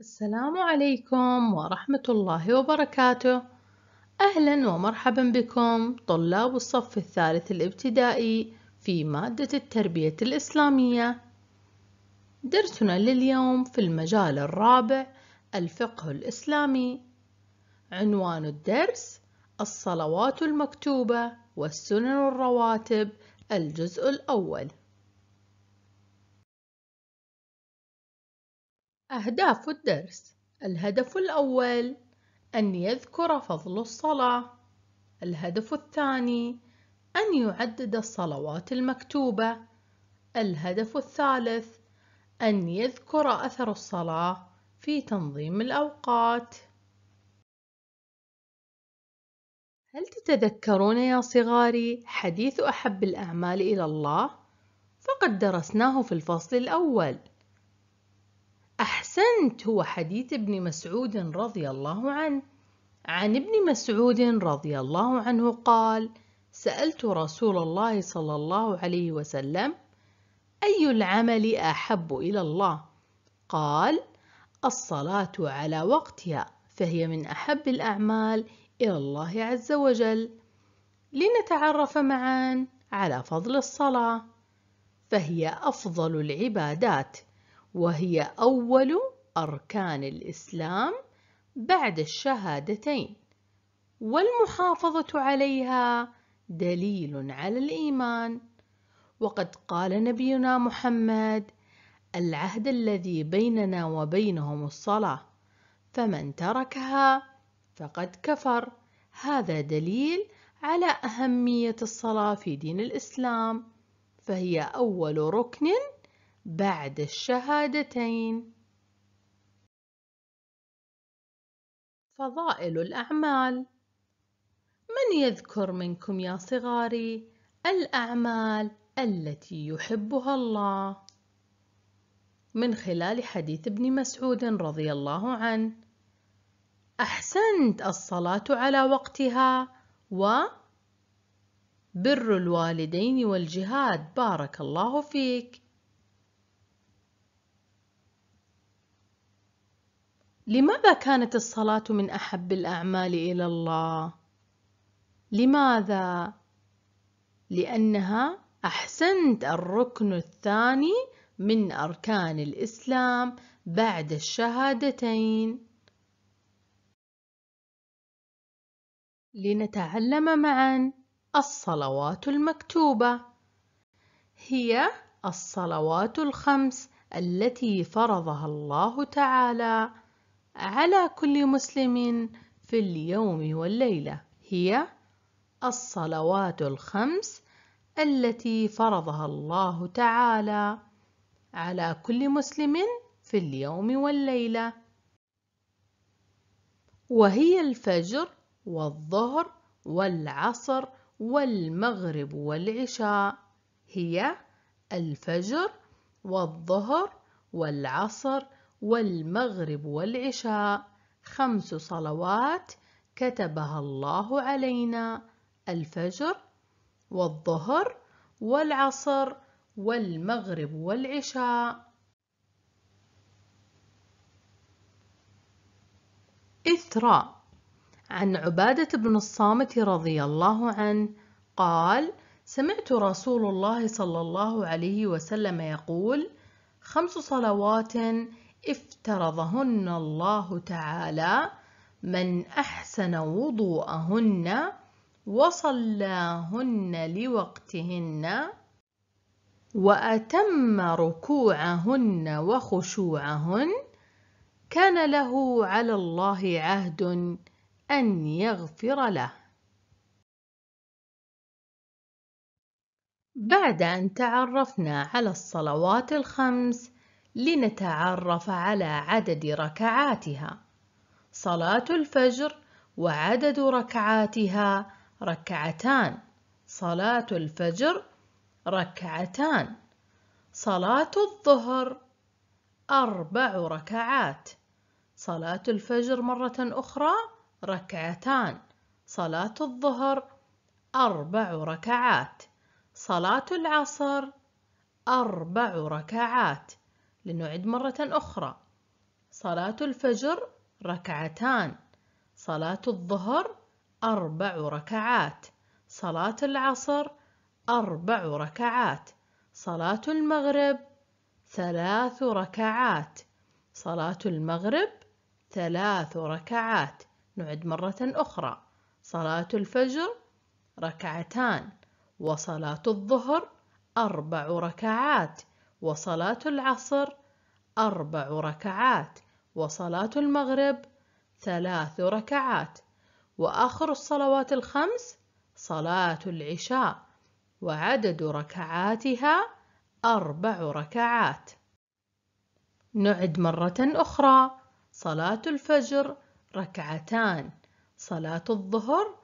السلام عليكم ورحمة الله وبركاته أهلا ومرحبا بكم طلاب الصف الثالث الابتدائي في مادة التربية الإسلامية درسنا لليوم في المجال الرابع الفقه الإسلامي عنوان الدرس الصلوات المكتوبة والسنن الرواتب الجزء الأول أهداف الدرس الهدف الأول أن يذكر فضل الصلاة الهدف الثاني أن يعدد الصلوات المكتوبة الهدف الثالث أن يذكر أثر الصلاة في تنظيم الأوقات هل تتذكرون يا صغاري حديث أحب الأعمال إلى الله؟ فقد درسناه في الفصل الأول أحسنت هو حديث ابن مسعود رضي الله عنه عن ابن مسعود رضي الله عنه قال سألت رسول الله صلى الله عليه وسلم أي العمل أحب إلى الله؟ قال الصلاة على وقتها فهي من أحب الأعمال إلى الله عز وجل لنتعرف معا على فضل الصلاة فهي أفضل العبادات وهي أول أركان الإسلام بعد الشهادتين والمحافظة عليها دليل على الإيمان وقد قال نبينا محمد العهد الذي بيننا وبينهم الصلاة فمن تركها فقد كفر هذا دليل على أهمية الصلاة في دين الإسلام فهي أول ركن بعد الشهادتين فضائل الأعمال من يذكر منكم يا صغاري الأعمال التي يحبها الله من خلال حديث ابن مسعود رضي الله عنه أحسنت الصلاة على وقتها و بر الوالدين والجهاد بارك الله فيك لماذا كانت الصلاة من أحب الأعمال إلى الله؟ لماذا؟ لأنها أحسنت الركن الثاني من أركان الإسلام بعد الشهادتين لنتعلم معا الصلوات المكتوبة هي الصلوات الخمس التي فرضها الله تعالى على كل مسلم في اليوم والليلة هي الصلوات الخمس التي فرضها الله تعالى على كل مسلم في اليوم والليلة وهي الفجر والظهر والعصر والمغرب والعشاء هي الفجر والظهر والعصر والمغرب والعشاء خمس صلوات كتبها الله علينا الفجر والظهر والعصر والمغرب والعشاء إثراء عن عبادة بن الصامت رضي الله عنه قال سمعت رسول الله صلى الله عليه وسلم يقول خمس صلوات افترضهن الله تعالى من أحسن وضوءهن وصلاهن لوقتهن وأتم ركوعهن وخشوعهن كان له على الله عهد أن يغفر له بعد أن تعرفنا على الصلوات الخمس لنتعرف على عدد ركعاتها صلاة الفجر وعدد ركعاتها ركعتان صلاة الفجر ركعتان صلاة الظهر أربع ركعات صلاة الفجر مرة أخرى ركعتان صلاة الظهر أربع ركعات صلاة العصر أربع ركعات لنعد مرة أخرى صلاة الفجر ركعتان صلاة الظهر أربع ركعات صلاة العصر أربع ركعات صلاة المغرب ثلاث ركعات صلاة المغرب ثلاث ركعات نعد مرة أخرى صلاة الفجر ركعتان وصلاة الظهر أربع ركعات وصلاة العصر أربع ركعات وصلاة المغرب ثلاث ركعات وآخر الصلوات الخمس صلاة العشاء وعدد ركعاتها أربع ركعات نعد مرة أخرى صلاة الفجر ركعتان صلاة الظهر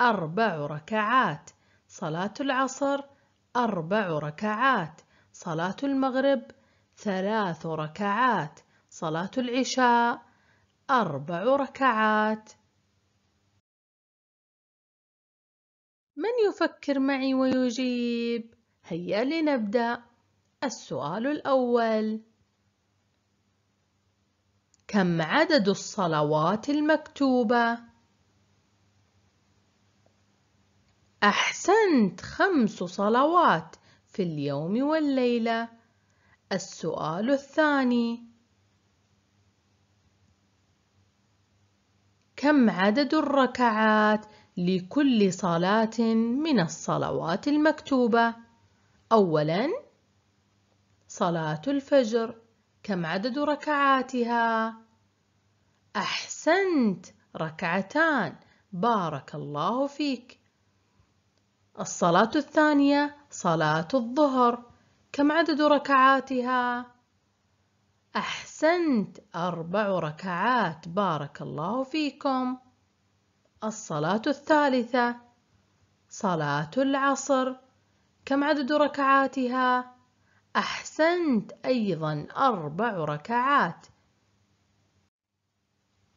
أربع ركعات صلاة العصر أربع ركعات صلاة المغرب ثلاث ركعات صلاة العشاء أربع ركعات من يفكر معي ويجيب؟ هيا لنبدأ السؤال الأول كم عدد الصلوات المكتوبة؟ أحسنت خمس صلوات في اليوم والليلة السؤال الثاني كم عدد الركعات لكل صلاة من الصلوات المكتوبة؟ أولاً صلاة الفجر كم عدد ركعاتها؟ أحسنت ركعتان بارك الله فيك الصلاة الثانية صلاة الظهر كم عدد ركعاتها؟ أحسنت أربع ركعات بارك الله فيكم الصلاة الثالثة صلاة العصر كم عدد ركعاتها؟ أحسنت أيضا أربع ركعات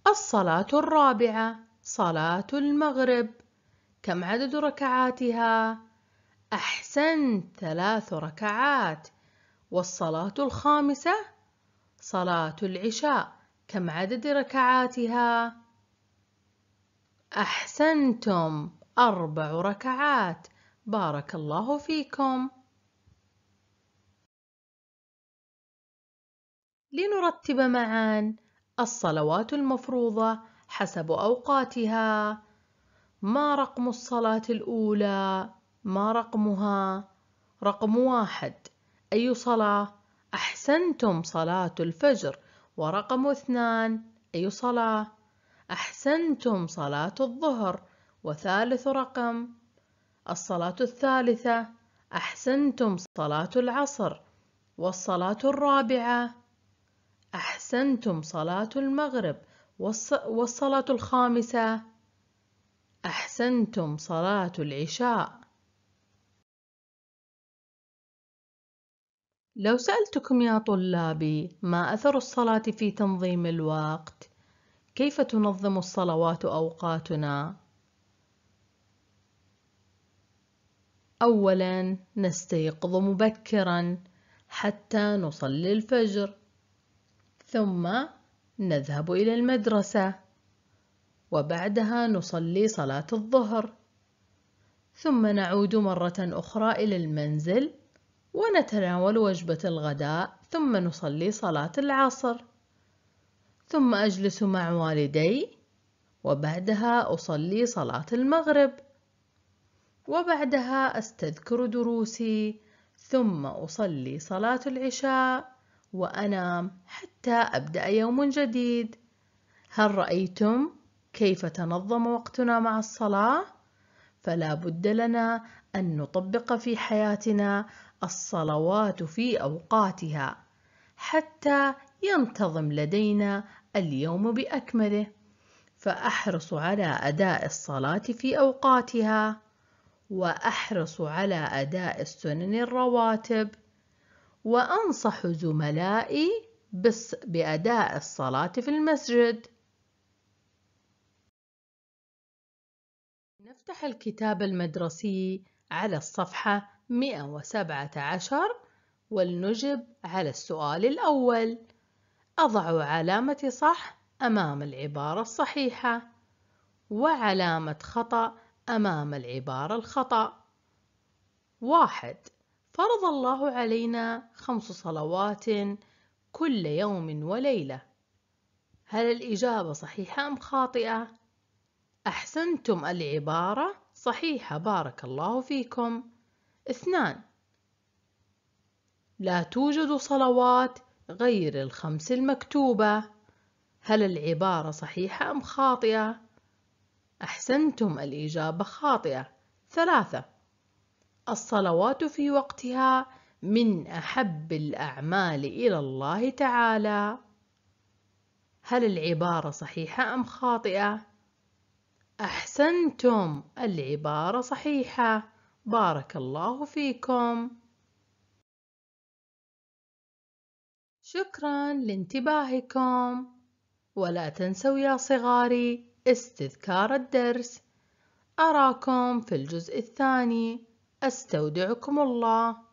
الصلاة الرابعة صلاة المغرب كم عدد ركعاتها احسنت ثلاث ركعات والصلاه الخامسه صلاه العشاء كم عدد ركعاتها احسنتم اربع ركعات بارك الله فيكم لنرتب معا الصلوات المفروضه حسب اوقاتها ما رقم الصلاة الأولى؟ ما رقمها؟ رقم واحد أي صلاة؟ أحسنتم صلاة الفجر ورقم اثنان أي صلاة؟ أحسنتم صلاة الظهر وثالث رقم الصلاة الثالثة أحسنتم صلاة العصر والصلاة الرابعة أحسنتم صلاة المغرب والصلاة الخامسة أحسنتم صلاة العشاء لو سألتكم يا طلابي ما أثر الصلاة في تنظيم الوقت؟ كيف تنظم الصلوات أوقاتنا؟ أولا نستيقظ مبكرا حتى نصلي الفجر ثم نذهب إلى المدرسة وبعدها نصلي صلاة الظهر ثم نعود مرة أخرى إلى المنزل ونتناول وجبة الغداء ثم نصلي صلاة العصر ثم أجلس مع والدي وبعدها أصلي صلاة المغرب وبعدها أستذكر دروسي ثم أصلي صلاة العشاء وأنام حتى أبدأ يوم جديد هل رأيتم كيف تنظم وقتنا مع الصلاة فلا بد لنا أن نطبق في حياتنا الصلوات في أوقاتها حتى ينتظم لدينا اليوم بأكمله فأحرص على أداء الصلاة في أوقاتها وأحرص على أداء السنن الرواتب وأنصح زملائي بأداء الصلاة في المسجد نفتح الكتاب المدرسي على الصفحة 117 ولنجب على السؤال الأول أضع علامة صح أمام العبارة الصحيحة وعلامة خطأ أمام العبارة الخطأ واحد فرض الله علينا خمس صلوات كل يوم وليلة هل الإجابة صحيحة أم خاطئة؟ أحسنتم العبارة صحيحة بارك الله فيكم اثنان لا توجد صلوات غير الخمس المكتوبة هل العبارة صحيحة أم خاطئة؟ أحسنتم الإجابة خاطئة ثلاثة الصلوات في وقتها من أحب الأعمال إلى الله تعالى هل العبارة صحيحة أم خاطئة؟ أحسنتم العبارة صحيحة بارك الله فيكم شكرا لانتباهكم ولا تنسوا يا صغاري استذكار الدرس أراكم في الجزء الثاني أستودعكم الله